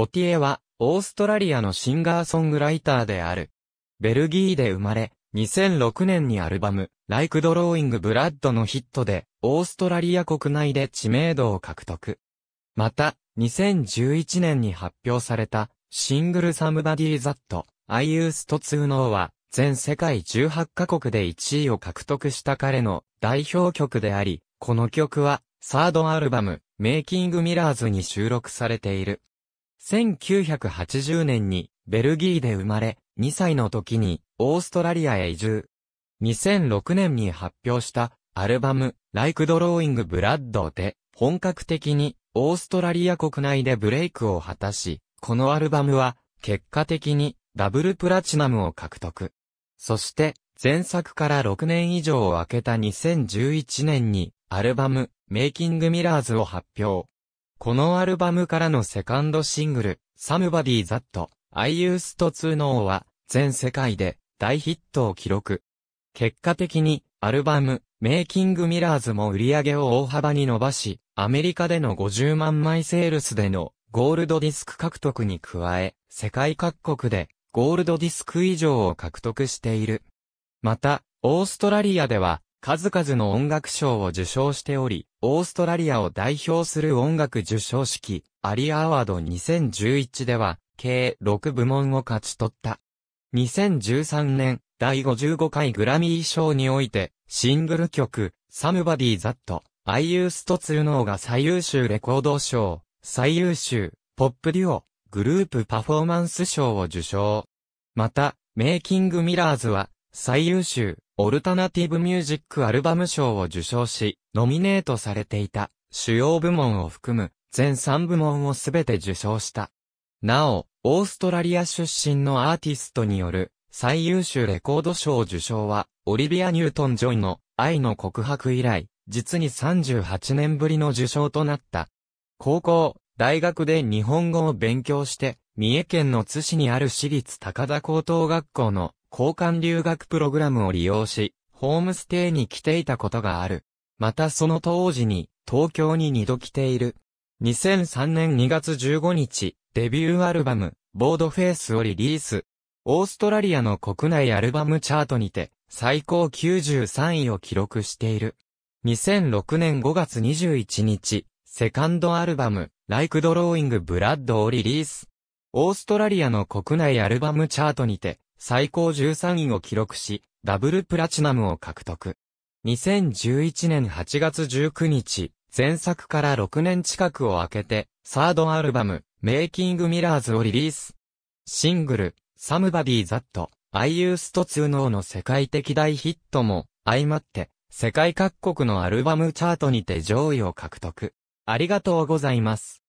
ゴティエは、オーストラリアのシンガーソングライターである。ベルギーで生まれ、2006年にアルバム、Like Drawing Blood のヒットで、オーストラリア国内で知名度を獲得。また、2011年に発表された、シングル Somebody That I Used To Know は、全世界18カ国で1位を獲得した彼の代表曲であり、この曲は、サードアルバム、メイキングミラーズに収録されている。1980年にベルギーで生まれ、2歳の時にオーストラリアへ移住。2006年に発表したアルバム Like Drawing Blood で本格的にオーストラリア国内でブレイクを果たし、このアルバムは結果的にダブルプラチナムを獲得。そして前作から6年以上を空けた2011年にアルバムメイキングミラーズを発表。このアルバムからのセカンドシングル、Somebody That I Used to Know は、全世界で大ヒットを記録。結果的に、アルバム、メイキングミラーズも売り上げを大幅に伸ばし、アメリカでの50万枚セールスでのゴールドディスク獲得に加え、世界各国でゴールドディスク以上を獲得している。また、オーストラリアでは数々の音楽賞を受賞しており、オーストラリアを代表する音楽受賞式、アリアアワード2011では、計6部門を勝ち取った。2013年、第55回グラミー賞において、シングル曲、サムバディザット、アイユーストツルノーが最優秀レコード賞、最優秀、ポップデュオ、グループパフォーマンス賞を受賞。また、メイキングミラーズは、最優秀、オルタナティブミュージックアルバム賞を受賞し、ノミネートされていた、主要部門を含む、全3部門をすべて受賞した。なお、オーストラリア出身のアーティストによる、最優秀レコード賞受賞は、オリビア・ニュートン・ジョイの、愛の告白以来、実に38年ぶりの受賞となった。高校、大学で日本語を勉強して、三重県の津市にある私立高田高等学校の交換留学プログラムを利用し、ホームステイに来ていたことがある。またその当時に、東京に二度来ている。2003年2月15日、デビューアルバム、ボードフェイスをリリース。オーストラリアの国内アルバムチャートにて、最高93位を記録している。2006年5月21日、セカンドアルバム、Like Drawing Blood をリリース。オーストラリアの国内アルバムチャートにて、最高13位を記録し、ダブルプラチナムを獲得。2011年8月19日、前作から6年近くを空けて、サードアルバム、メイキングミラーズをリリース。シングル、サムバディザット、アイユーストツーノーの世界的大ヒットも、相まって、世界各国のアルバムチャートにて上位を獲得。ありがとうございます。